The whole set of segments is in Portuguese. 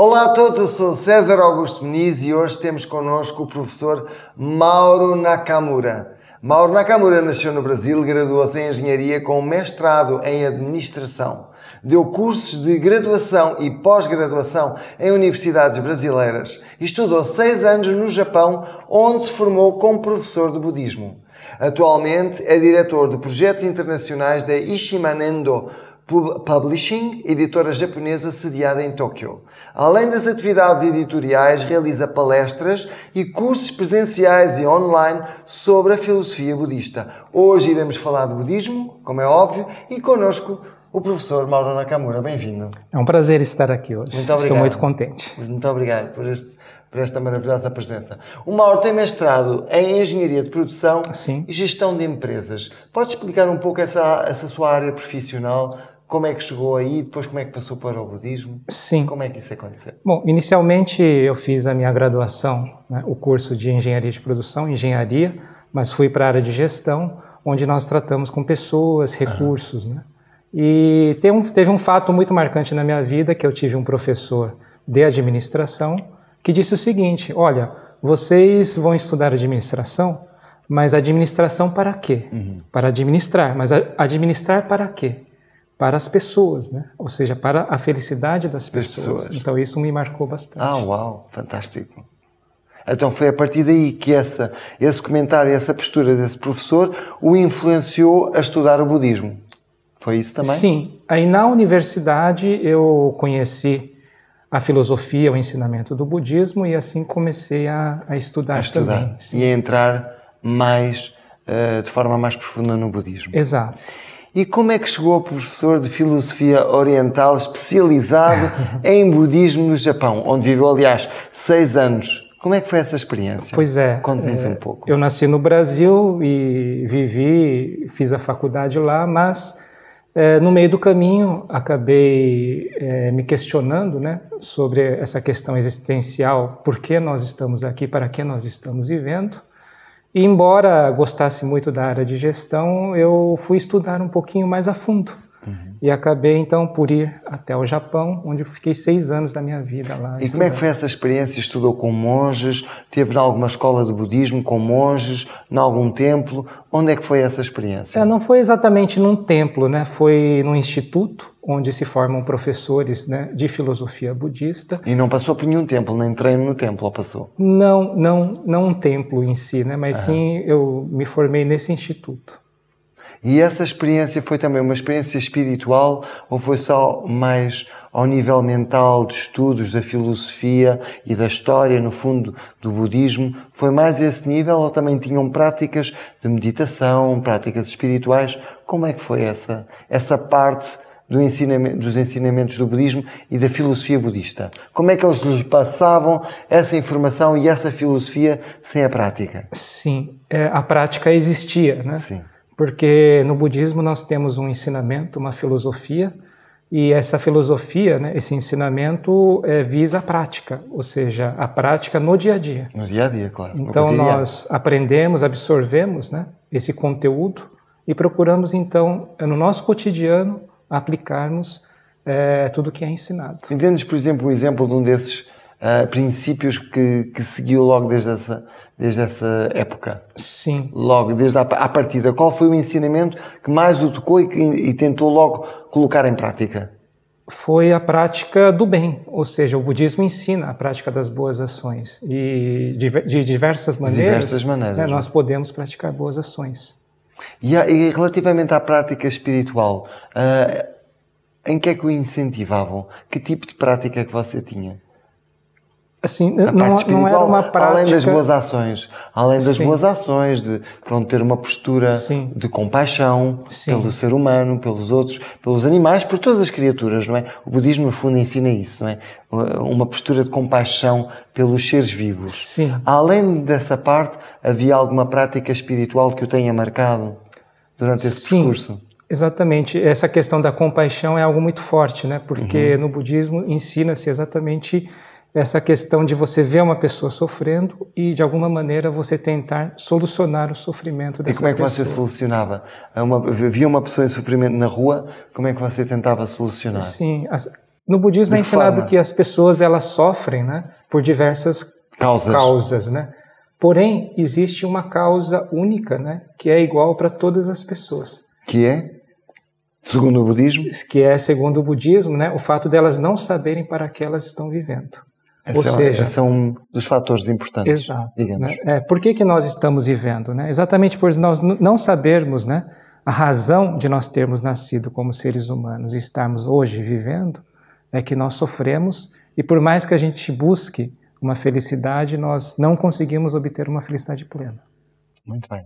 Olá a todos, eu sou César Augusto Meniz e hoje temos connosco o professor Mauro Nakamura. Mauro Nakamura nasceu no Brasil, graduou-se em Engenharia com mestrado em Administração. Deu cursos de graduação e pós-graduação em universidades brasileiras. Estudou seis anos no Japão, onde se formou como professor de budismo. Atualmente é diretor de projetos internacionais da Ishimanendo, Publishing, editora japonesa sediada em Tóquio. Além das atividades editoriais, realiza palestras e cursos presenciais e online sobre a filosofia budista. Hoje iremos falar de budismo, como é óbvio, e conosco o professor Mauro Nakamura. Bem-vindo. É um prazer estar aqui hoje. Muito obrigado. Estou muito contente. Muito obrigado por este por esta maravilhosa presença. O Mauro tem mestrado em Engenharia de Produção Sim. e Gestão de Empresas. Pode explicar um pouco essa, essa sua área profissional como é que chegou aí? Depois, como é que passou para o budismo? Sim. Como é que isso aconteceu? Bom, inicialmente eu fiz a minha graduação, né, o curso de engenharia de produção, engenharia, mas fui para a área de gestão, onde nós tratamos com pessoas, recursos, né? E um, teve um fato muito marcante na minha vida que eu tive um professor de administração que disse o seguinte: Olha, vocês vão estudar administração, mas administração para quê? Uhum. Para administrar. Mas administrar para quê? para as pessoas, né? ou seja, para a felicidade das pessoas. pessoas. Então isso me marcou bastante. Ah, uau, fantástico. Então foi a partir daí que essa, esse comentário, essa postura desse professor o influenciou a estudar o budismo. Foi isso também? Sim. Aí na universidade eu conheci a filosofia, o ensinamento do budismo e assim comecei a, a estudar, a estudar também. Sim. E a entrar mais, eh, de forma mais profunda no budismo. Exato. E como é que chegou a professor de filosofia oriental especializado em budismo no Japão, onde viveu, aliás, seis anos? Como é que foi essa experiência? Pois é. Conte-nos é, um pouco. Eu nasci no Brasil e vivi, fiz a faculdade lá, mas é, no meio do caminho acabei é, me questionando né, sobre essa questão existencial: por que nós estamos aqui, para que nós estamos vivendo. E embora gostasse muito da área de gestão, eu fui estudar um pouquinho mais a fundo Uhum. E acabei então por ir até o Japão, onde eu fiquei seis anos da minha vida lá. E estudando. como é que foi essa experiência? Estudou com monges? Teve em alguma escola de budismo com monges? Em algum templo? Onde é que foi essa experiência? É, não foi exatamente num templo, né? Foi num instituto onde se formam professores né, de filosofia budista. E não passou por nenhum templo, nem treino no templo, ou passou? Não, não, não um templo em si, né? Mas uhum. sim eu me formei nesse instituto. E essa experiência foi também uma experiência espiritual ou foi só mais ao nível mental de estudos da filosofia e da história, no fundo, do budismo? Foi mais esse nível ou também tinham práticas de meditação, práticas espirituais? Como é que foi essa, essa parte do ensinamento, dos ensinamentos do budismo e da filosofia budista. Como é que eles lhes passavam essa informação e essa filosofia sem a prática? Sim, é, a prática existia, né? Sim porque no budismo nós temos um ensinamento, uma filosofia, e essa filosofia, né, esse ensinamento é, visa a prática, ou seja, a prática no dia a dia. No dia a dia, claro. Então nós aprendemos, absorvemos né, esse conteúdo e procuramos então, no nosso cotidiano, aplicarmos é, tudo o que é ensinado. Entendes, por exemplo, um exemplo de um desses uh, princípios que, que seguiu logo desde essa desde essa época? Sim. Logo, desde a, à partida. Qual foi o ensinamento que mais o tocou e, que, e tentou logo colocar em prática? Foi a prática do bem, ou seja, o budismo ensina a prática das boas ações. E de, de diversas maneiras, diversas né, maneiras né, nós podemos praticar boas ações. E, e relativamente à prática espiritual, uh, em que é que o incentivavam? Que tipo de prática que você tinha? assim, não, é- não, era uma prática... Além das boas ações, além das Sim. boas ações, de pronto, ter uma postura Sim. de compaixão Sim. pelo ser humano, pelos outros, pelos animais, por todas as criaturas, não é? O budismo, no fundo, ensina isso, não é? Uh, uma postura de compaixão pelos seres vivos. Sim. Além dessa parte, havia alguma prática espiritual que o tenha marcado durante esse percurso? Exatamente. Essa questão da compaixão é algo muito forte, né? Porque uhum. no budismo ensina-se exatamente essa questão de você ver uma pessoa sofrendo e de alguma maneira você tentar solucionar o sofrimento dessa pessoa. E como é que você solucionava? Uma, via uma pessoa em sofrimento na rua, como é que você tentava solucionar? Sim, as, no budismo é ensinado forma? que as pessoas elas sofrem, né, por diversas causas, causas né? Porém, existe uma causa única, né, que é igual para todas as pessoas. Que é Segundo o budismo? Que é segundo o budismo, né, o fato delas não saberem para que elas estão vivendo. Ou é, seja, são é um dos fatores importantes. Exato. Né? Digamos. Né? É, por que, que nós estamos vivendo? Né? Exatamente por nós não sabermos né, a razão de nós termos nascido como seres humanos e estarmos hoje vivendo, é que nós sofremos e por mais que a gente busque uma felicidade, nós não conseguimos obter uma felicidade plena. Muito bem.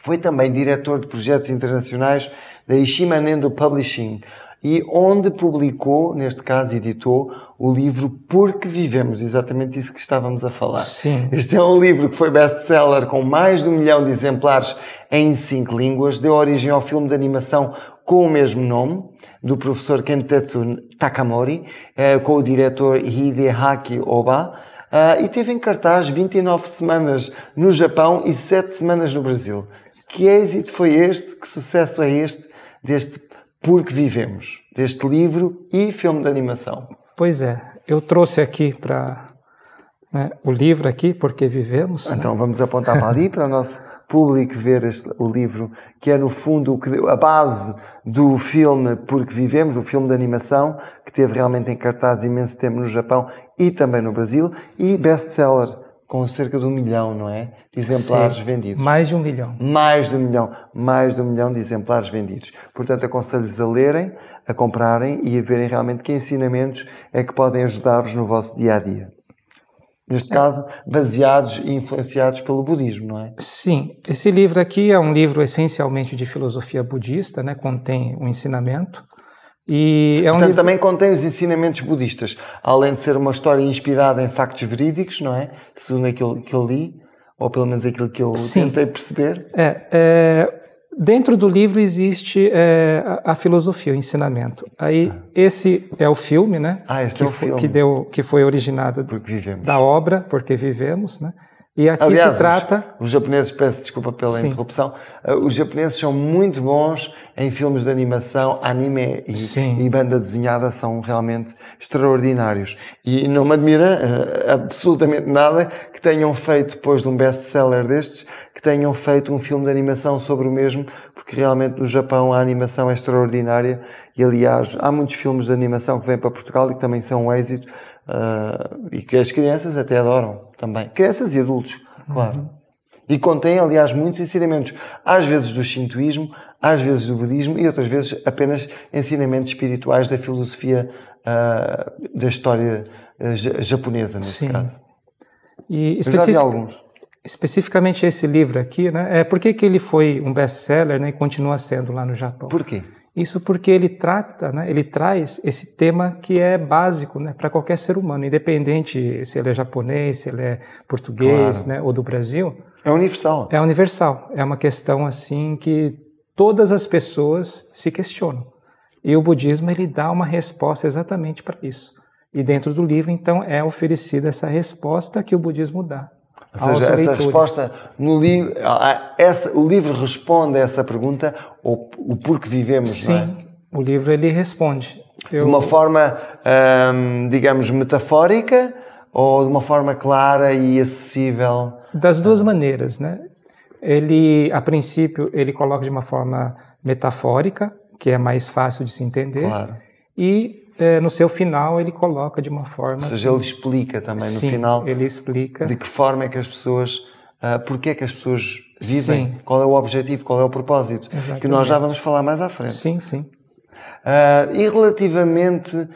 Foi também diretor de projetos internacionais da Ishimanendo Publishing, e onde publicou, neste caso editou, o livro Porque Vivemos, exatamente isso que estávamos a falar. Sim. Este é um livro que foi best-seller com mais de um milhão de exemplares em cinco línguas, deu origem ao filme de animação com o mesmo nome, do professor Kentetsu Takamori, eh, com o diretor Hideaki Oba, eh, e teve em cartaz 29 semanas no Japão e 7 semanas no Brasil. Que êxito foi este? Que sucesso é este deste porque Vivemos, deste livro e filme de animação. Pois é, eu trouxe aqui para né, o livro aqui, Porque Vivemos. Né? Então né? vamos apontar para ali, para o nosso público ver este, o livro, que é no fundo a base do filme Porque Vivemos, o filme de animação, que teve realmente em cartaz imenso tempo no Japão e também no Brasil, e best-seller com cerca de um milhão, não é? De exemplares Sim, vendidos. Mais de um milhão. Mais de um milhão. Mais de um milhão de exemplares vendidos. Portanto, aconselho-vos a lerem, a comprarem e a verem realmente que ensinamentos é que podem ajudar-vos no vosso dia a dia. Neste é. caso, baseados e influenciados pelo budismo, não é? Sim. Esse livro aqui é um livro essencialmente de filosofia budista, né? contém o um ensinamento. E é um livro... também contém os ensinamentos budistas, além de ser uma história inspirada em factos verídicos, não é? Segundo aquilo que eu li, ou pelo menos aquilo que eu Sim. tentei perceber. É, é, dentro do livro existe é, a, a, filosofia, o ensinamento. Aí ah. esse é o filme, né? Ah, este que é o filme. Foi, que, deu, que foi originado da obra, porque vivemos, né? E aqui Aliás, se trata. Os, os, japoneses, peço desculpa pela Sim. interrupção, uh, os japoneses são muito bons em filmes de animação, anime e, e banda desenhada são realmente extraordinários. E não me admira uh, absolutamente nada que tenham feito, depois de um best-seller destes, que tenham feito um filme de animação sobre o mesmo, porque realmente no Japão a animação é extraordinária e, aliás, há muitos filmes de animação que vêm para Portugal e que também são um êxito ah, e que as crianças até adoram também. Crianças e adultos, claro. Uhum. E contém, aliás, muitos ensinamentos, às vezes do shintoísmo, às vezes do budismo e outras vezes apenas ensinamentos espirituais da filosofia uh, da história eh, japonesa, nesse Sim. caso. E especific... alguns. Especificamente esse livro aqui, né? É, por que, que ele foi um best-seller né, e continua sendo lá no Japão? Por quê? Isso porque ele trata, né, ele traz esse tema que é básico né, para qualquer ser humano, independente se ele é japonês, se ele é português claro. né, ou do Brasil. É universal. É universal. É uma questão assim que todas as pessoas se questionam. E o budismo ele dá uma resposta exatamente para isso. E dentro do livro, então, é oferecida essa resposta que o budismo dá ou seja, essa resposta no livro, ah, ah, essa, o livro responde a essa pergunta, ou o porquê vivemos, Sim, não é? Sim, o livro ele responde. Eu... De uma forma, hum, digamos, metafórica ou de uma forma clara e acessível? Das duas maneiras, né? Ele, a princípio, ele coloca de uma forma metafórica, que é mais fácil de se entender, claro. e é, no seu final ele coloca de uma forma. Ou seja, assim, ele explica também sim, no final. Ele explica. De que forma é que as pessoas. Uh, ah, porque é que as pessoas vivem? Sim. Qual é o objetivo? Qual é o propósito? Exatamente. Que nós já vamos falar mais à frente. Sim, sim. Uh, e relativamente uh,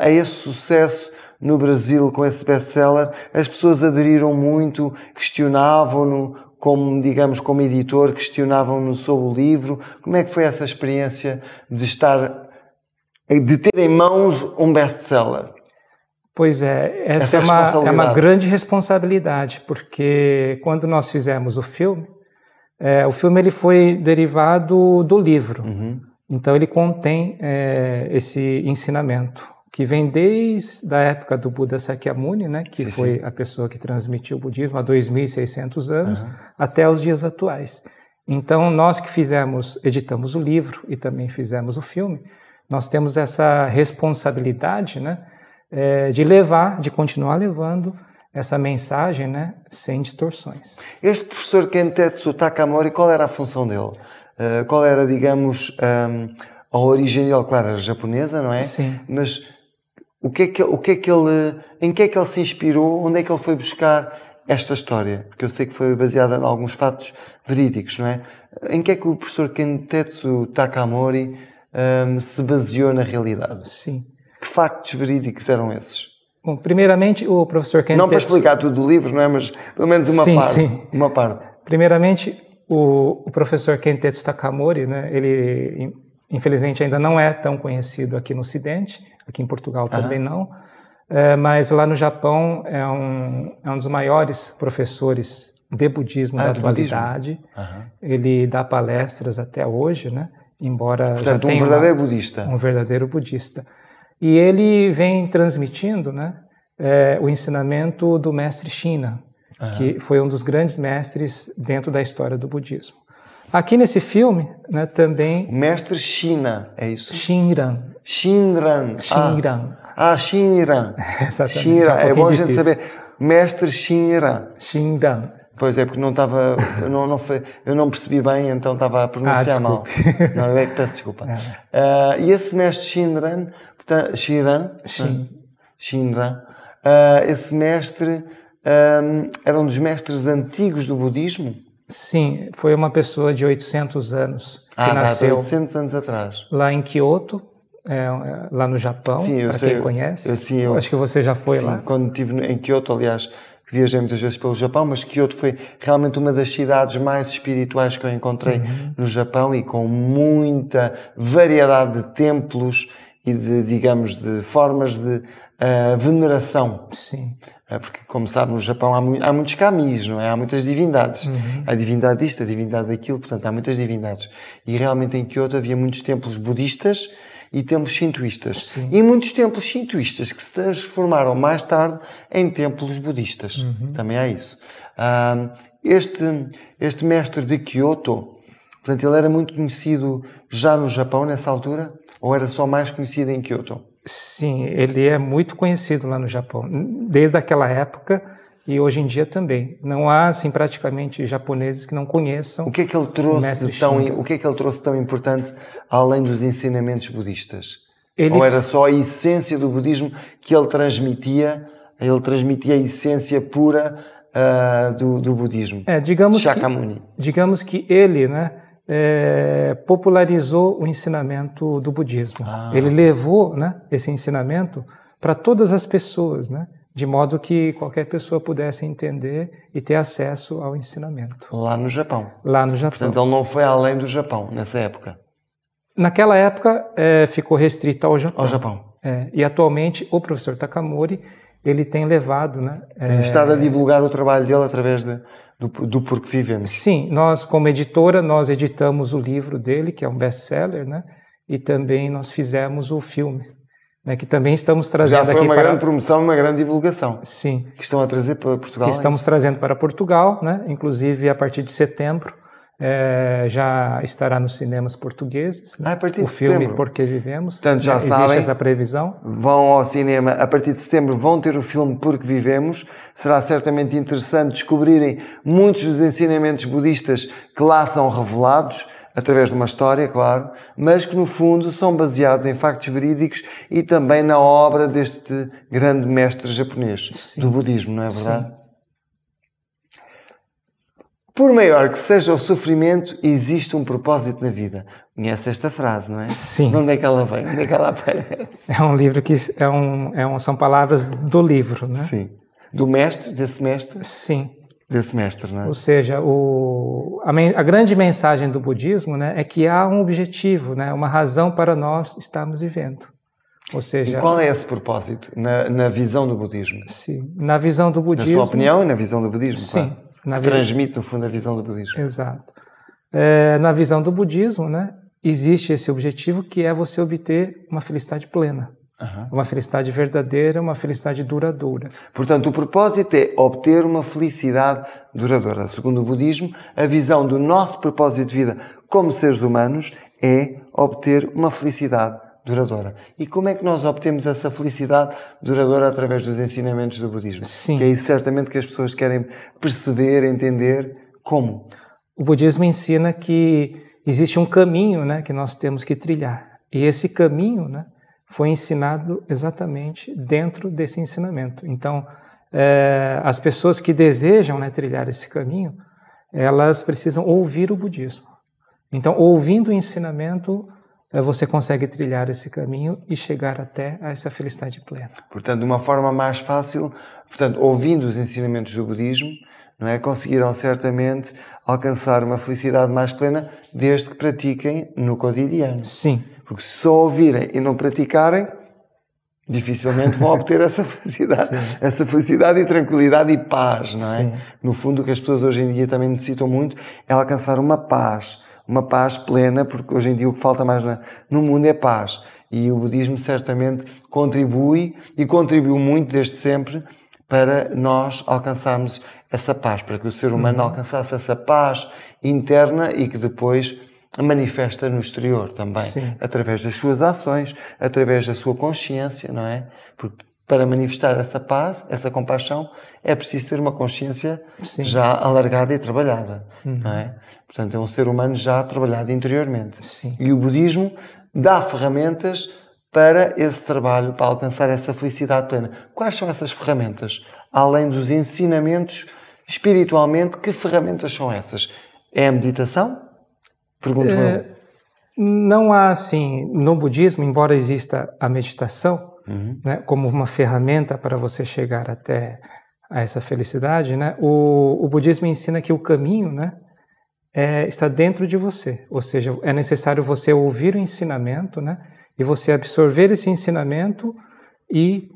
a esse sucesso no Brasil com esse best-seller, as pessoas aderiram muito, questionavam-no como, digamos, como editor, questionavam-no sobre o livro. Como é que foi essa experiência de estar é de ter em mãos um best-seller? Pois é, essa, essa é, uma, é, uma, grande responsabilidade, porque quando nós fizemos o filme, é, o filme ele foi derivado do livro. Uhum. Então ele contém é, esse ensinamento que vem desde a época do Buda Sakyamuni, né, que sim, foi sim. a pessoa que transmitiu o budismo há 2.600 anos, uhum. até os dias atuais. Então nós que fizemos, editamos o livro e também fizemos o filme, nós temos essa responsabilidade né, é, de levar, de continuar levando essa mensagem né, sem distorções. Este professor Kentetsu Takamori, qual era a função dele? Uh, qual era, digamos, um, a origem dele? Claro, era japonesa, não é? Sim. Mas o que é que, o que é que ele, em que é que ele se inspirou? Onde é que ele foi buscar esta história, porque eu sei que foi baseada em alguns fatos verídicos, não é? Em que é que o professor Kentetsu Takamori um, se baseou na realidade? Sim. Que factos verídicos eram esses? Bom, primeiramente o professor Kenneth... Não para explicar tudo o livro, não é? Mas pelo menos uma sim, parte. Sim. Uma parte. Primeiramente, o, o professor Kentetsu Takamori, né? Ele, infelizmente, ainda não é tão conhecido aqui no Ocidente. Aqui em Portugal também não. É, mas lá no Japão é um, é um dos maiores professores de budismo ah, da atualidade. Budismo. Uhum. Ele dá palestras até hoje, né? embora Portanto, já tenha um verdadeiro uma, budista. Um verdadeiro budista. E ele vem transmitindo né, é, o ensinamento do mestre China, uhum. que foi um dos grandes mestres dentro da história do budismo. Aqui nesse filme né, também... Mestre China, é isso? Shinran. Shinran. Ah. Shinran. Ah, ah Shinran. Exatamente. Shinran. É, um é bom difícil. a gente saber. Mestre Shinran. Shinran. Pois é, porque não estava, eu não, não foi, eu não percebi bem, então estava a pronunciar ah, mal. Não, eu é que peço desculpa. Uh, e esse mestre Shinran, portanto, Shiran, Shin. Shinran, uh, esse mestre um, era um dos mestres antigos do budismo? Sim, foi uma pessoa de 800 anos ah, que nasceu. 800 anos atrás. Lá em Kyoto, é, lá no Japão, para quem eu, conhece. Eu, sim, eu, Acho que você já foi sim, lá. quando estive em Kyoto, aliás, viajei muitas vezes pelo Japão, mas Kyoto foi realmente uma das cidades mais espirituais que eu encontrei uhum. no Japão e com muita variedade de templos e de, digamos, de formas de uh, veneração. Sim. Eh, porque, como sabe, no Japão há, mu há, muitos camis, não é? Há muitas divindades. Uhum. A divindade disto, a divindade daquilo, portanto, há muitas divindades. E realmente em Kyoto havia muitos templos budistas e templos xintuístas. Sim. E muitos templos xintuístas que se transformaram mais tarde em templos budistas. Uhum. Também há isso. este, este mestre de Kyoto, portanto, ele era muito conhecido já no Japão nessa altura? Ou era só mais conhecido em Kyoto? Sim, ele é muito conhecido lá no Japão. Desde aquela época, e hoje em dia também. Não há, assim, praticamente japoneses que não conheçam. O que é que ele trouxe tão, o que é que ele trouxe tão importante além dos ensinamentos budistas? Ele... Ou era só a essência do budismo que ele transmitia? Ele transmitia a essência pura uh, do, do, budismo. É, digamos Shakyamuni. Que, digamos que ele, né? É, popularizou o ensinamento do budismo. Ah. Ele levou né, esse ensinamento para todas as pessoas, né? de modo que qualquer pessoa pudesse entender e ter acesso ao ensinamento. Lá no Japão. Lá no Japão. Portanto, ele não foi além do Japão nessa época. Naquela época é, ficou restrita ao Japão. Ao Japão. É, e atualmente o professor Takamori ele tem levado, né? É, tem é, estado a divulgar o trabalho dele através de, do, do Porque Vivemos. Sim, nós como editora nós editamos o livro dele que é um best-seller, né? E também nós fizemos o filme né, que também estamos trazendo aqui para... Já foi uma para... grande promoção, uma grande divulgação. Sim. Que estão a trazer para Portugal. Que é estamos trazendo para Portugal, né? inclusive a partir de setembro é, já estará nos cinemas portugueses. Né? Ah, a partir de setembro. o filme Porque Vivemos. Tanto já né? sabem. Existe essa previsão. Vão ao cinema a partir de setembro, vão ter o filme Porque Vivemos. Será certamente interessante descobrirem muitos dos ensinamentos budistas que lá são revelados através de uma história, claro, mas que no fundo são baseados em factos verídicos e também na obra deste grande mestre japonês Sim. do budismo, não é verdade? Sim. Por maior que seja o sofrimento, existe um propósito na vida. Conhece esta frase, não é? Sim. De onde é que ela vem? De onde é que ela aparece? É um livro que é um, é um, são palavras do livro, não é? Sim. Do mestre, desse mestre? Sim desse mestre, né? Ou seja, o, a, a, grande mensagem do budismo né, é que há um objetivo, né, uma razão para nós estarmos vivendo. Ou seja, e qual é esse propósito na, na, visão do budismo? Sim, na visão do budismo. Na sua opinião e na visão do budismo, sim. Claro, na visão, transmite, no fundo, a visão do budismo. Exato. É, na visão do budismo, né, existe esse objetivo que é você obter uma felicidade plena. Uhum. Uma felicidade verdadeira, uma felicidade duradoura. Portanto, o propósito é obter uma felicidade duradoura. Segundo o budismo, a visão do nosso propósito de vida como seres humanos é obter uma felicidade duradoura. E como é que nós obtemos essa felicidade duradoura através dos ensinamentos do budismo? Sim. Que é isso certamente que as pessoas querem perceber, entender. Como? O budismo ensina que existe um caminho né, que nós temos que trilhar. E esse caminho, né, foi ensinado exatamente dentro desse ensinamento. Então, é, as pessoas que desejam né, trilhar esse caminho, elas precisam ouvir o budismo. Então, ouvindo o ensinamento, é, você consegue trilhar esse caminho e chegar até a essa felicidade plena. Portanto, de uma forma mais fácil, portanto, ouvindo os ensinamentos do budismo, não é? conseguirão certamente alcançar uma felicidade mais plena, desde que pratiquem no cotidiano. Sim. Porque se só ouvirem e não praticarem, dificilmente vão obter essa felicidade, essa felicidade e tranquilidade e paz, não é? Sim. No fundo, o que as pessoas hoje em dia também necessitam muito é alcançar uma paz, uma paz plena, porque hoje em dia o que falta mais no mundo é paz. E o budismo certamente contribui e contribuiu muito desde sempre para nós alcançarmos essa paz, para que o ser humano uhum. alcançasse essa paz interna e que depois manifesta no exterior também, Sim. através das suas ações, através da sua consciência, não é? Porque para manifestar essa paz, essa compaixão, é preciso ter uma consciência Sim. já alargada e trabalhada, uhum. não é? Portanto, é um ser humano já trabalhado interiormente. Sim. E o budismo dá ferramentas para esse trabalho, para alcançar essa felicidade plena. Quais são essas ferramentas? Além dos ensinamentos espiritualmente, que ferramentas são essas? É a meditação, Pergunto é, Não há, assim, no budismo, embora exista a meditação uhum. né, como uma ferramenta para você chegar até a essa felicidade, né, o, o budismo ensina que o caminho né, é, está dentro de você. Ou seja, é necessário você ouvir o ensinamento né, e você absorver esse ensinamento e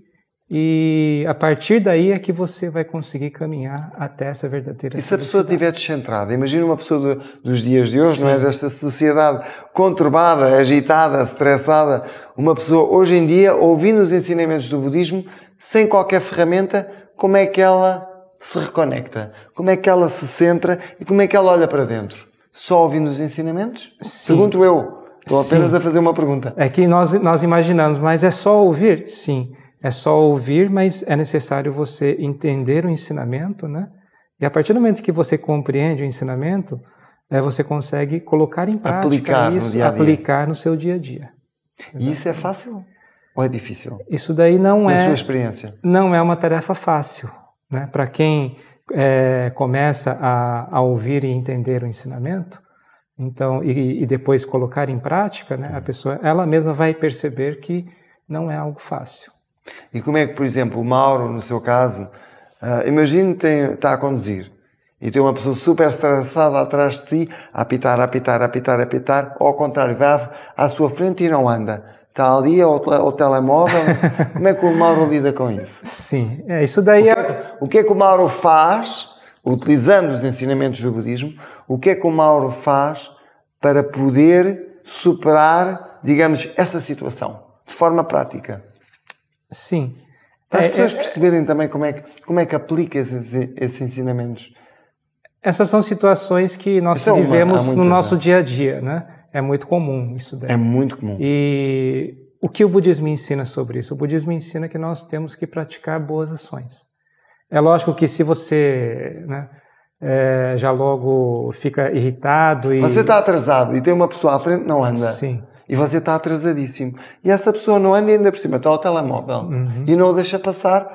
e a partir daí é que você vai conseguir caminhar até essa verdadeira E se a pessoa estiver descentrada? Imagina uma pessoa do, dos dias de hoje, Sim. não é? Desta sociedade conturbada, agitada, estressada. Uma pessoa, hoje em dia, ouvindo os ensinamentos do budismo, sem qualquer ferramenta, como é que ela se reconecta? Como é que ela se centra e como é que ela olha para dentro? Só ouvindo os ensinamentos? Sim. Pergunto eu. Estou apenas Sim. a fazer uma pergunta. É que nós, nós imaginamos, mas é só ouvir? Sim é só ouvir, mas é necessário você entender o ensinamento, né? E a partir do momento que você compreende o ensinamento, é, você consegue colocar em prática aplicar isso, no dia -a -dia. aplicar no seu dia a dia. Exatamente. E isso é fácil ou é difícil? Isso daí não Na é. sua experiência? Não é uma tarefa fácil, né? Para quem é, começa a, a, ouvir e entender o ensinamento, então e, e depois colocar em prática, né? A é. pessoa, ela mesma vai perceber que não é algo fácil. E como é que, por exemplo, o Mauro, no seu caso, uh, imagino que está a conduzir e tem uma pessoa super estressada atrás de si, a apitar, a apitar, a apitar, a apitar, ou ao contrário, vai à sua frente e não anda. Está ali ao, ao telemóvel. como é que o Mauro lida com isso? Sim, é, isso daí o que, é... é o que é que o Mauro faz, utilizando os ensinamentos do budismo, o que é que o Mauro faz para poder superar, digamos, essa situação, de forma prática? Sim. Para as é, pessoas é, é, perceberem também como é que, como é que aplica esses, esses ensinamentos. Essas são situações que nós é vivemos uma, no né? nosso dia a dia, né? É muito comum isso daí. É muito comum. E o que o budismo ensina sobre isso? O budismo ensina que nós temos que praticar boas ações. É lógico que se você né, é, já logo fica irritado e... Você está atrasado e tem uma pessoa à frente, não anda. Sim e você está atrasadíssimo. E essa pessoa não anda ainda por cima, está ao telemóvel uhum. e não o deixa passar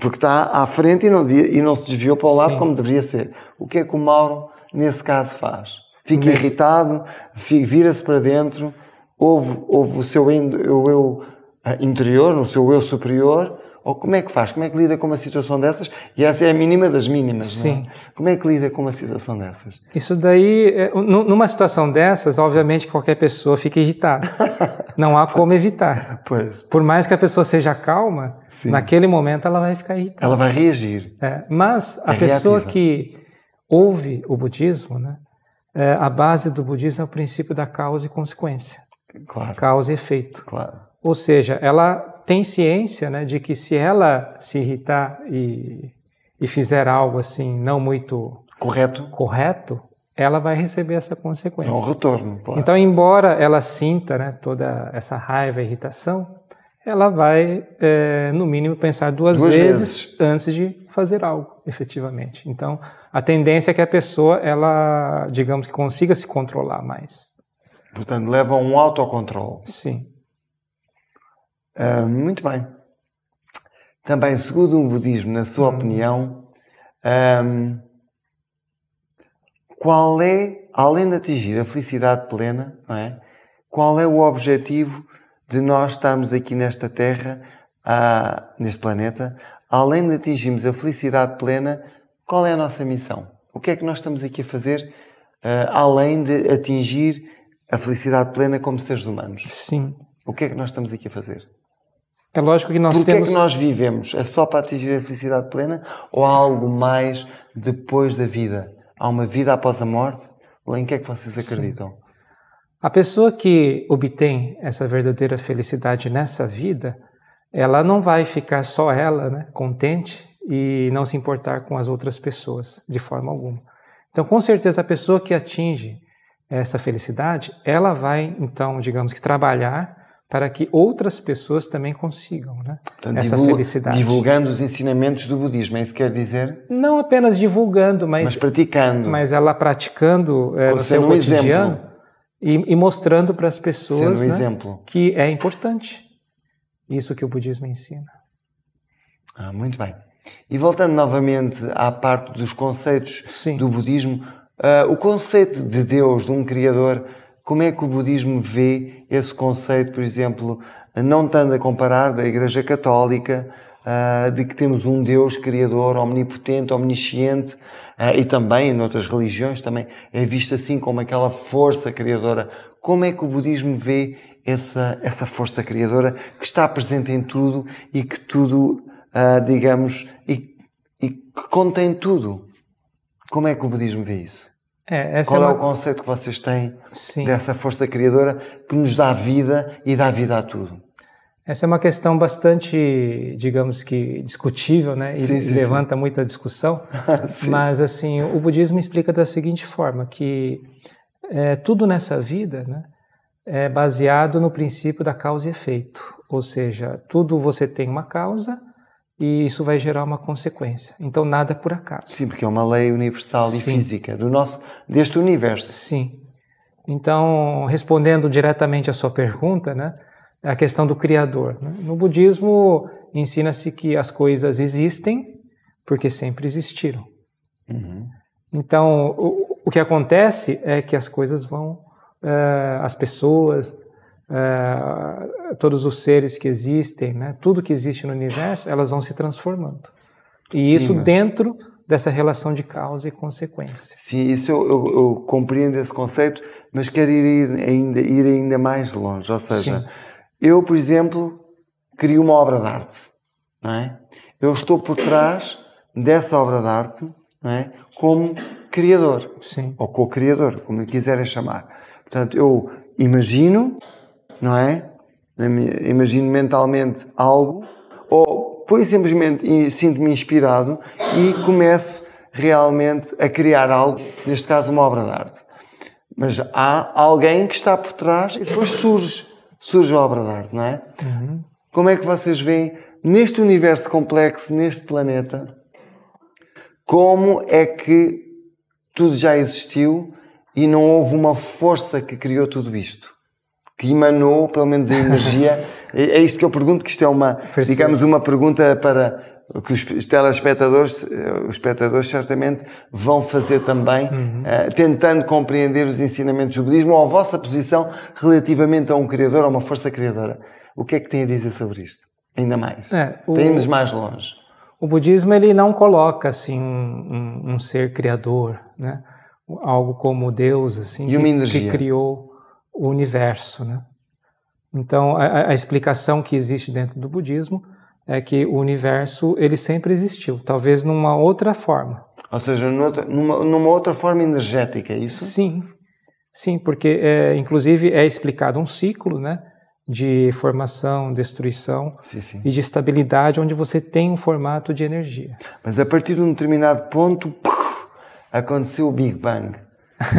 porque está à frente e não, e não se desviou para o lado Sim. como deveria ser. O que é que o Mauro, nesse caso, faz? Fica irritado, vira-se para dentro, ouve, ouve o seu eu, eu ah, interior, o seu eu superior ou como é que faz? Como é que lida com uma situação dessas? E essa é a mínima das mínimas, é? Sim. Não? Como é que lida com uma situação dessas? Isso daí, é, numa situação dessas, obviamente qualquer pessoa fica irritada. não há como evitar. Pois. Por mais que a pessoa seja calma, Sim. naquele momento ela vai ficar irritada. Ela vai reagir. É, mas a é pessoa reativa. que ouve o budismo, né? É, a base do budismo é o princípio da causa e consequência. Claro. Causa e efeito. Claro. Ou seja, ela tem ciência né, de que se ela se irritar e, e fizer algo assim não muito correto, correto ela vai receber essa consequência. É um retorno. Então, embora ela sinta né, toda essa raiva, irritação, ela vai, é, no mínimo, pensar duas, duas vezes, vezes, antes de fazer algo, efetivamente. Então, a tendência é que a pessoa, ela, digamos que consiga se controlar mais. Portanto, leva a um autocontrole. Sim. Ah, muito bem. Também, segundo o budismo, na sua hum. opinião, um, ah, qual é, além de atingir a felicidade plena, é? qual é o objetivo de nós estarmos aqui nesta Terra, ah, neste planeta, além de atingirmos a felicidade plena, qual é a nossa missão? O que é que nós estamos aqui a fazer uh, além de atingir a felicidade plena como seres humanos? Sim. O que é que nós estamos aqui a fazer? É lógico que nós O temos... é que nós vivemos? É só para atingir a felicidade plena ou há algo mais depois da vida? Há uma vida após a morte? Ou Em que é que vocês acreditam? Sim. A pessoa que obtém essa verdadeira felicidade nessa vida, ela não vai ficar só ela, né, contente e não se importar com as outras pessoas de forma alguma. Então, com certeza, a pessoa que atinge essa felicidade, ela vai, então, digamos que trabalhar para que outras pessoas também consigam né? Então, essa divulga, felicidade. Divulgando os ensinamentos do budismo, é isso que quer dizer? Não apenas divulgando, mas, mas praticando. Mas ela praticando é, no seu é um cotidiano e, e, mostrando para as é pessoas um né, que é importante isso que o budismo ensina. Ah, muito bem. E voltando novamente à parte dos conceitos Sim. do budismo, uh, o conceito de Deus, de um Criador, como é que o budismo vê esse conceito, por exemplo, não tanto a comparar da Igreja Católica, ah, de que temos um Deus criador, omnipotente, omnisciente, ah, e também em outras religiões também é visto assim como aquela força criadora. Como é que o budismo vê essa, essa força criadora que está presente em tudo e que tudo, ah, digamos, e, e que contém tudo? Como é que o budismo vê isso? É, Qual é, é uma... é, o conceito que vocês têm Sim. dessa força criadora que nos dá vida e dá vida a tudo? Essa é uma questão bastante, digamos que discutível, né? E sim, sim, levanta sim. muita discussão. Mas assim, o budismo explica da seguinte forma que é, tudo nessa vida, né, é baseado no princípio da causa e efeito. Ou seja, tudo você tem uma causa e isso vai gerar uma consequência. Então nada é por acaso. Sim, porque é uma lei universal Sim. e física do nosso deste universo. Sim. Então, respondendo diretamente à sua pergunta, né, é a questão do criador. Né? No budismo ensina-se que as coisas existem porque sempre existiram. Uhum. Então, o, o, que acontece é que as coisas vão, eh, as pessoas, eh, todos os seres que existem, né? tudo que existe no universo, elas vão se transformando. E isso né? dentro dessa relação de causa e consequência. Sim, isso eu, eu, eu compreendo esse conceito, mas quero ir ainda, ir ainda mais longe. Ou seja, Sim. eu, por exemplo, crio uma obra de arte. Não é? Eu estou por trás dessa obra de arte não é? como criador. Sim. Ou co-criador, como lhe quiserem chamar. Portanto, eu imagino não é? Imagino mentalmente algo, ou por simplesmente sinto-me inspirado e começo realmente a criar algo, neste caso uma obra de arte. Mas há alguém que está por trás e depois surge, surge a obra de arte, não é? Uhum. Como é que vocês veem neste universo complexo, neste planeta, como é que tudo já existiu e não houve uma força que criou tudo isto? que emanou, pelo menos, a energia? é, é isto que eu pergunto, que isto é uma, digamos, uma pergunta para que os telespectadores, eh, os espectadores certamente vão fazer também, uhum. uh, tentando compreender os ensinamentos do budismo ou a vossa posição relativamente a um criador, a uma força criadora. O que é que tem a dizer sobre isto? Ainda mais. É, mais longe. O budismo ele não coloca assim um, um, ser criador, né? Algo como Deus assim e que, que criou o universo. Né? Então, a, a, explicação que existe dentro do budismo é que o universo ele sempre existiu, talvez numa outra forma. Ou seja, numa, numa outra forma energética, é isso? Sim, sim, porque é, inclusive é explicado um ciclo, né? de formação, destruição sim, sim. e de estabilidade, onde você tem um formato de energia. Mas a partir de um determinado ponto, puf, aconteceu o Big Bang.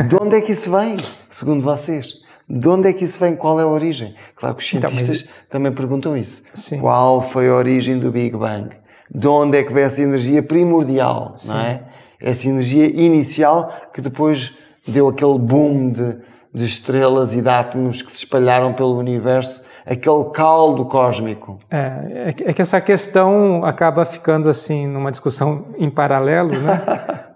De onde é que isso vem, segundo vocês? De onde é que isso vem? Qual é a origem? Claro que os cientistas então, mas... também perguntam isso. Sim. Qual foi a origem do Big Bang? De onde é que vem essa energia primordial, não é? Essa energia inicial que depois deu aquele boom de, de estrelas e de átomos que se espalharam pelo universo, aquele caldo cósmico. É, é que é essa questão acaba ficando assim numa discussão em paralelo, né?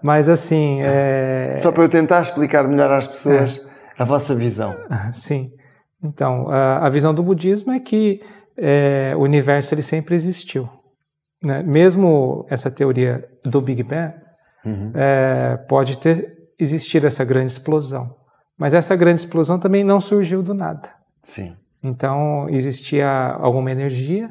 Mas assim. É... Só para eu tentar explicar melhor às pessoas. É a vossa visão. Ah, sim. Então, a, a visão do budismo é que é, o universo ele sempre existiu. Né? Mesmo essa teoria do Big Bang uhum. é, pode ter existido essa grande explosão, mas essa grande explosão também não surgiu do nada. Sim. Então existia alguma energia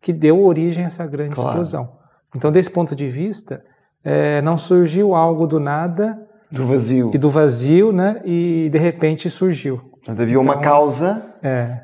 que deu origem a essa grande claro. explosão. Então, desse ponto de vista, é, não surgiu algo do nada do vazio. E do vazio, né? E de repente surgiu. Portanto, havia então, uma causa. É.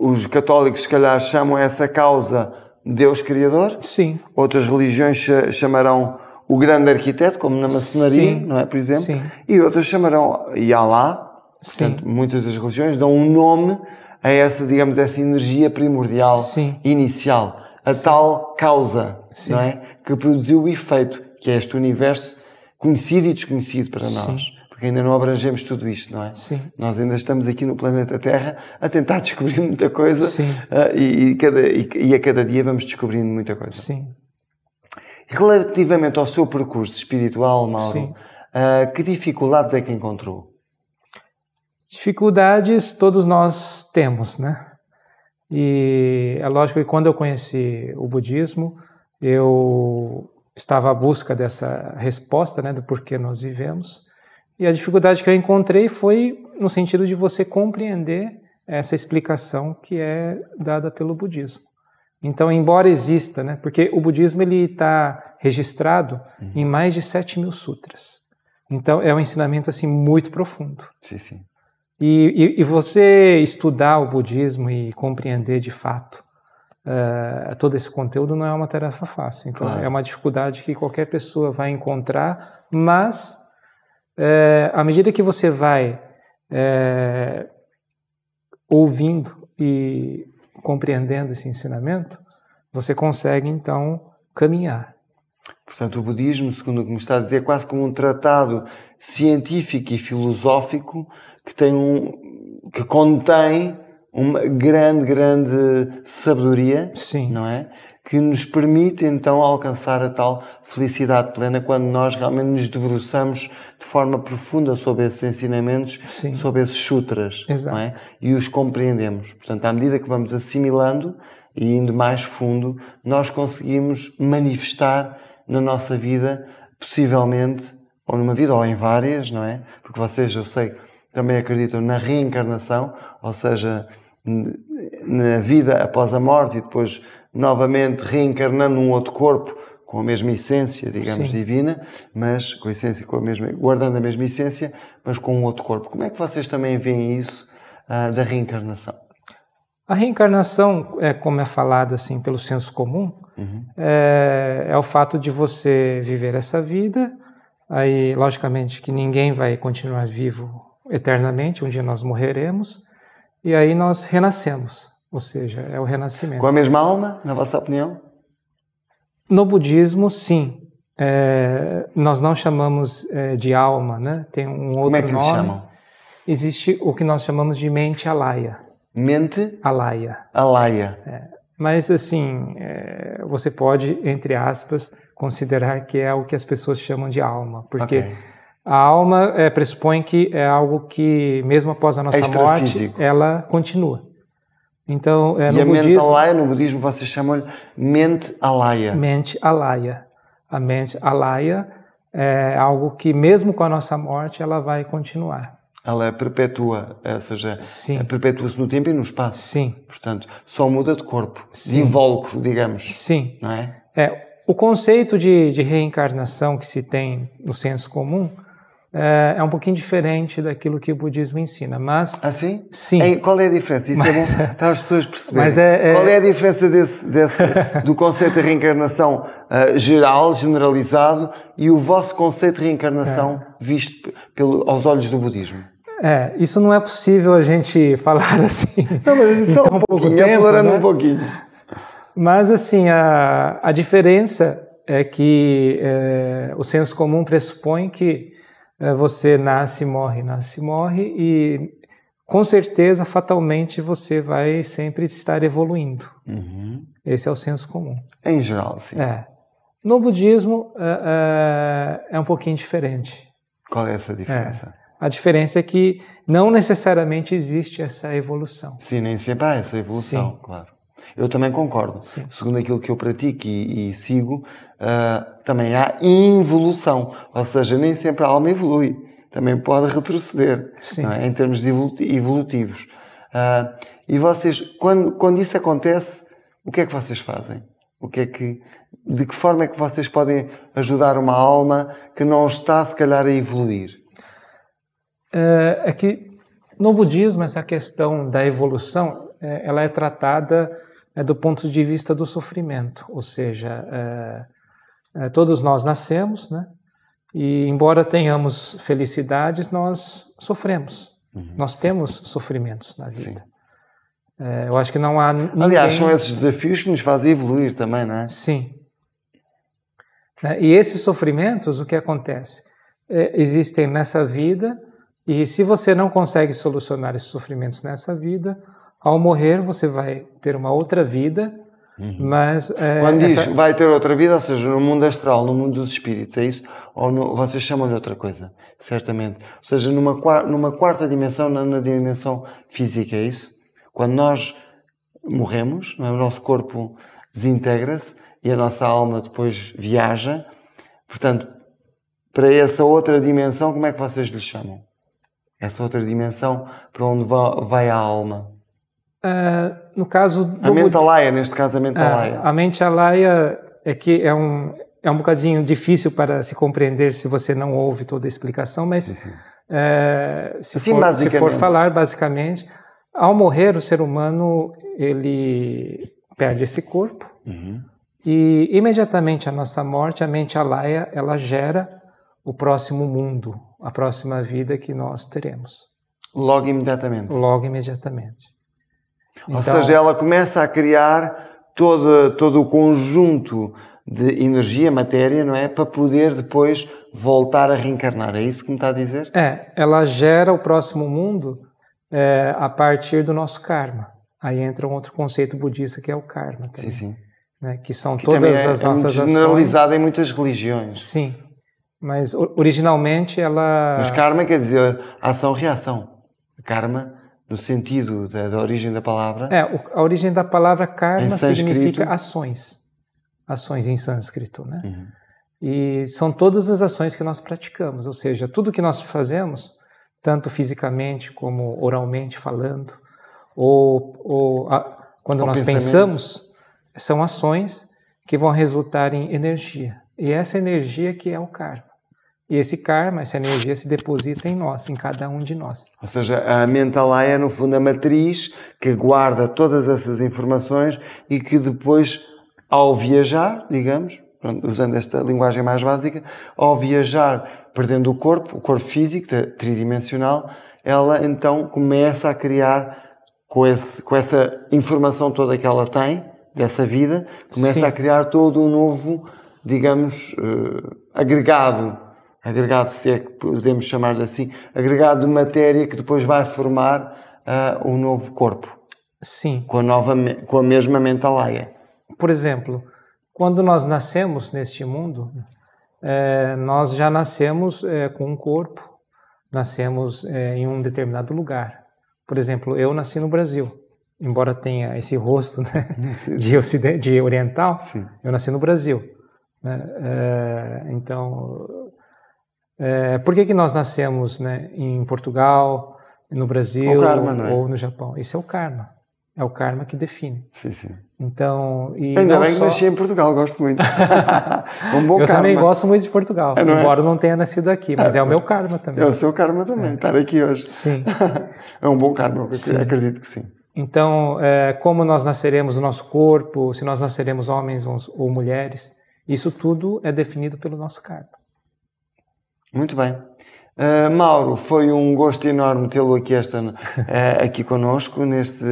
Os católicos, se calhar, chamam essa causa Deus Criador. Sim. Outras religiões chamarão o grande arquiteto, como na maçonaria, Sim. não é? Por exemplo. Sim. E outras chamarão Yalá. Portanto, Sim. muitas das religiões dão um nome a essa, digamos, essa energia primordial, Sim. inicial. A Sim. tal causa, não é? Que produziu o efeito, que é este universo conhecido e desconhecido para nós. Sim. Porque ainda não abrangemos tudo isto, não é? Sim. Nós ainda estamos aqui no planeta Terra a tentar descobrir muita coisa Sim. Uh, e, e, cada, e, e a cada dia vamos descobrindo muita coisa. Sim. Relativamente ao seu percurso espiritual, Mauro, uh, que dificuldades é que encontrou? Dificuldades todos nós temos, né? E é lógico que quando eu conheci o budismo, eu estava à busca dessa resposta, né, do porquê nós vivemos. E a dificuldade que eu encontrei foi no sentido de você compreender essa explicação que é dada pelo budismo. Então, embora exista, né, porque o budismo ele está registrado uhum. em mais de 7 mil sutras. Então, é um ensinamento assim muito profundo. Sim, sim. E, e, e você estudar o budismo e compreender de fato eh, todo esse conteúdo não é uma tarefa fácil. Então, claro. é uma dificuldade que qualquer pessoa vai encontrar, mas eh, à medida que você vai eh, ouvindo e compreendendo esse ensinamento, você consegue então caminhar. Portanto, o budismo, segundo o que me está a dizer, é quase como um tratado científico e filosófico que tem um que contém uma grande, grande sabedoria, Sim. não é? Que nos permite então alcançar a tal felicidade plena quando nós realmente nos debruçamos de forma profunda sobre esses ensinamentos, Sim. sobre esses sutras, Exato. não é? E os compreendemos. Portanto, à medida que vamos assimilando e indo mais fundo, nós conseguimos manifestar na nossa vida, possivelmente, ou numa vida, ou em várias, não é? Porque vocês, eu sei, também acreditam na reencarnação, ou seja, na vida após a morte e depois novamente reencarnando um outro corpo com a mesma essência, digamos, Sim. divina, mas com a essência, com a mesma, guardando a mesma essência, mas com um outro corpo. Como é que vocês também veem isso ah, da reencarnação? A reencarnação, é, como é falado assim pelo senso comum, uhum. é, é o fato de você viver essa vida, aí logicamente que ninguém vai continuar vivo eternamente, um dia nós morreremos e aí nós renascemos, ou seja, é o renascimento. Com a mesma alma, na vossa opinião? No budismo, sim. É, nós não chamamos é, de alma, né? Tem um outro Como é que nome. chamam? Existe o que nós chamamos de mente alaya. Mente? Alaya. Alaya. É, mas assim, é, você pode, entre aspas, considerar que é o que as pessoas chamam de alma, porque okay a alma é, pressupõe que é algo que, mesmo após a nossa morte, ela continua. Então, é, e a budismo, mente alaya, no budismo, vocês chamam-lhe mente alaya. Mente alaya. A mente alaya é algo que, mesmo com a nossa morte, ela vai continuar. Ela é perpetua, é, ou seja, é perpetua-se no tempo e no espaço. Sim. Portanto, só muda de corpo, Sim. de digamos. Sim. Não é? é o conceito de, de reencarnação que se tem no senso comum é, é, um pouquinho diferente daquilo que o budismo ensina, mas... Ah, sim? Sim. É, qual é a diferença? Isso mas, é bom para as pessoas perceberem. É, é, qual é a diferença desse, desse do conceito de reencarnação uh, geral, generalizado, e o vosso conceito de reencarnação é. visto pelo, aos olhos do budismo? É, isso não é possível a gente falar assim. Não, mas isso é um pouquinho, é aflorando né? um pouquinho. Mas, assim, a, a diferença é que é, o senso comum pressupõe que é, você nasce, morre, nasce, morre, e com certeza, fatalmente, você vai sempre estar evoluindo. Uhum. Esse é o senso comum. Em geral, sim. É. No budismo, é, é, é um pouquinho diferente. Qual é essa diferença? É. A diferença é que não necessariamente existe essa evolução. Sim, nem sempre há essa evolução, sim. claro. Eu também concordo. Sim. Segundo aquilo que eu pratico e, e sigo, uh, também há involução. Ou seja, nem sempre a alma evolui. Também pode retroceder é? em termos evolutivos. Uh, e vocês, quando, quando isso acontece, o que é que vocês fazem? O que é que, de que forma é que vocês podem ajudar uma alma que não está, se calhar, a evoluir? É, é que no budismo essa questão da evolução, é, ela é tratada é do ponto de vista do sofrimento, ou seja, é, é, todos nós nascemos, né? E embora tenhamos felicidades, nós sofremos. Uhum. Nós temos sofrimentos na vida. É, eu acho que não há. Ninguém... Aliás, são esses desafios que nos fazem evoluir também, não é? Sim. É, e esses sofrimentos, o que acontece? É, existem nessa vida, e se você não consegue solucionar esses sofrimentos nessa vida, ao morrer, você vai ter uma outra vida, uhum. mas... É, Quando diz essa... vai ter outra vida, ou seja, no mundo astral, no mundo dos espíritos, é isso? Ou no, vocês chamam-lhe outra coisa, certamente. Ou seja, numa, numa quarta dimensão, na dimensão física, é isso? Quando nós morremos, é? o nosso corpo desintegra-se e a nossa alma depois viaja. Portanto, para essa outra dimensão, como é que vocês lhe chamam? Essa outra dimensão para onde vai a alma? Uh, no caso do a mentalaia neste caso a mentalaia ah, uh, a mentalaia é que é um é um bocadinho difícil para se compreender se você não ouve toda a explicação mas uhum. uh, se, assim, for, se for falar basicamente ao morrer o ser humano ele perde esse corpo uhum. e imediatamente à nossa morte a mente mentalaia ela gera o próximo mundo a próxima vida que nós teremos logo imediatamente logo imediatamente então... Ou seja, ela começa a criar todo, todo o conjunto de energia, matéria, não é? Para poder depois voltar a reencarnar. É isso que me está a dizer? É, ela gera o próximo mundo é, a partir do nosso karma. Aí entra um outro conceito budista que é o karma. Também, sim, sim. Né? Que são que todas é, as nossas é generalizado ações. em muitas religiões. Sim. Mas originalmente ela. Mas karma quer dizer ação-reação. Karma no sentido da, da, origem da palavra? É, a origem da palavra karma significa ações. Ações em sânscrito, né? Uhum. E são todas as ações que nós praticamos, ou seja, tudo que nós fazemos, tanto fisicamente como oralmente falando, ou, ou a, quando ou nós pensamos, são ações que vão resultar em energia. E é essa energia que é o karma. E esse karma, essa energia se deposita em nós, em cada um de nós. Ou seja, a mentalaya é, no fundo, a matriz que guarda todas essas informações e que depois, ao viajar, digamos, usando esta linguagem mais básica, ao viajar perdendo o corpo, o corpo físico, tridimensional, ela então começa a criar, com, esse, com essa informação toda que ela tem, dessa vida, começa Sim. a criar todo um novo, digamos, uh, agregado agregado, se é que podemos chamar-lhe assim, agregado de matéria que depois vai formar uh, um novo corpo. Sim. Com a, nova, com a mesma mentaleia. Por exemplo, quando nós nascemos neste mundo, é, nós já nascemos é, com um corpo, nascemos é, em um determinado lugar. Por exemplo, eu nasci no Brasil, embora tenha esse rosto né, de, ocidente, de oriental, Sim. eu nasci no Brasil. Né, então, é, por que, que nós nascemos né, em Portugal, no Brasil é karma, é? ou no Japão? Isso é o karma. É o karma que define. Sim, sim. Então, Ainda bem só... que nasci em Portugal, gosto muito. um bom eu karma. também gosto muito de Portugal, é, não é? embora não tenha nascido aqui, mas é, o meu karma também. É o seu karma também, estar aqui hoje. Sim. é um bom karma, sim. acredito que sim. Então, como nós nasceremos o nosso corpo, se nós nasceremos homens ou mulheres, isso tudo é definido pelo nosso karma. Muito bem. Uh, Mauro, foi um gosto enorme tê-lo aqui, esta, uh, aqui conosco neste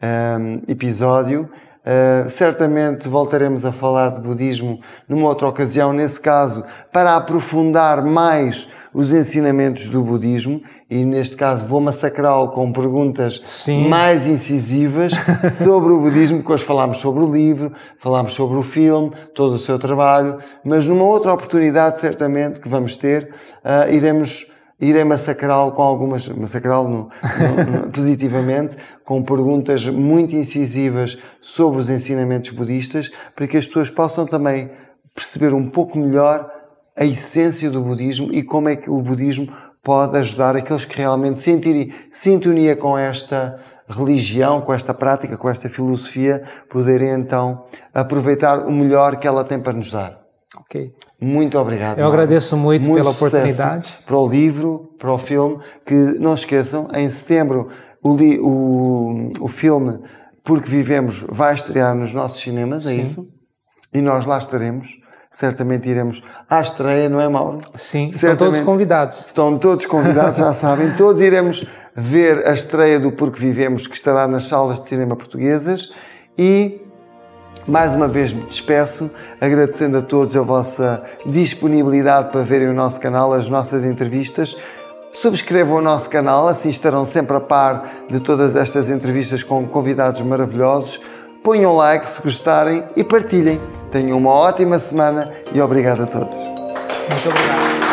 eh, episódio. Uh, certamente voltaremos a falar de budismo numa outra ocasião, nesse caso, para aprofundar mais os ensinamentos do budismo e neste caso vou massacrá-lo com perguntas Sim. mais incisivas sobre o budismo, porque hoje falámos sobre o livro, falámos sobre o filme, todo o seu trabalho, mas numa outra oportunidade certamente que vamos ter, uh, iremos irei massacrá-lo com algumas, massacrá-lo positivamente, com perguntas muito incisivas sobre os ensinamentos budistas, para que as pessoas possam também perceber um pouco melhor a essência do budismo e como é que o budismo pode ajudar aqueles que realmente sentirem sintonia com esta religião, com esta prática, com esta filosofia, poderem então aproveitar o melhor que ela tem para nos dar. Ok. Muito obrigado. Eu Marco. agradeço muito, muito pela oportunidade. Para o livro, para o filme, que não esqueçam, em setembro o, li, o, o filme Porque Vivemos vai estrear nos nossos cinemas, é Sim. isso? E nós lá estaremos certamente iremos à estreia, não é, Mauro? Sim, certamente, estão todos convidados. Estão todos convidados, já sabem. Todos iremos ver a estreia do Porque Vivemos, que estará nas salas de cinema portuguesas. E mais uma vez me despeço, agradecendo a todos a vossa disponibilidade para verem o nosso canal, as nossas entrevistas. Subscrevam o nosso canal, assim estarão sempre a par de todas estas entrevistas com convidados maravilhosos. Ponham like se gostarem e partilhem. Tenham uma ótima semana e obrigado a todos. Muito obrigado.